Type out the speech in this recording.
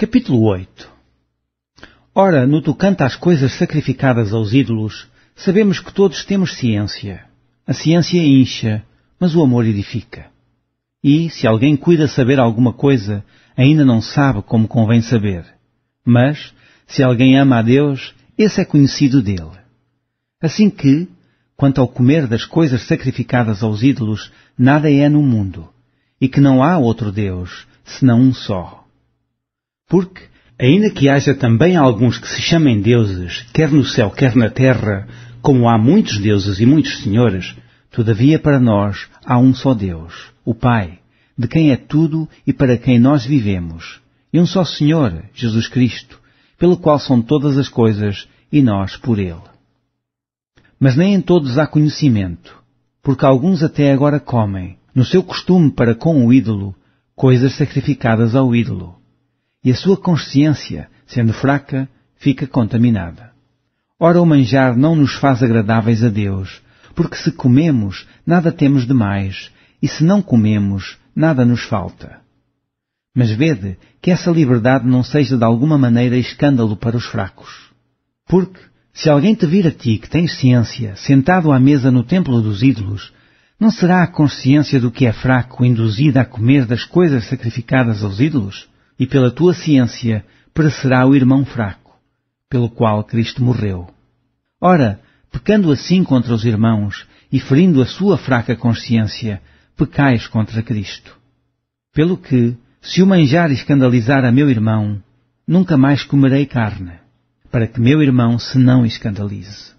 Capítulo 8 Ora, no tocante às coisas sacrificadas aos ídolos, sabemos que todos temos ciência. A ciência incha, mas o amor edifica. E, se alguém cuida saber alguma coisa, ainda não sabe como convém saber. Mas, se alguém ama a Deus, esse é conhecido dele. Assim que, quanto ao comer das coisas sacrificadas aos ídolos, nada é no mundo, e que não há outro Deus, senão um só porque, ainda que haja também alguns que se chamem deuses, quer no céu, quer na terra, como há muitos deuses e muitos senhores, todavia para nós há um só Deus, o Pai, de quem é tudo e para quem nós vivemos, e um só Senhor, Jesus Cristo, pelo qual são todas as coisas e nós por ele. Mas nem em todos há conhecimento, porque alguns até agora comem, no seu costume para com o ídolo, coisas sacrificadas ao ídolo e a sua consciência, sendo fraca, fica contaminada. Ora, o manjar não nos faz agradáveis a Deus, porque se comemos, nada temos de mais, e se não comemos, nada nos falta. Mas vede que essa liberdade não seja de alguma maneira escândalo para os fracos. Porque, se alguém te vir a ti que tens ciência, sentado à mesa no templo dos ídolos, não será a consciência do que é fraco induzida a comer das coisas sacrificadas aos ídolos? e pela tua ciência perecerá o irmão fraco, pelo qual Cristo morreu. Ora, pecando assim contra os irmãos e ferindo a sua fraca consciência, pecais contra Cristo. Pelo que, se o manjar escandalizar a meu irmão, nunca mais comerei carne, para que meu irmão se não escandalize.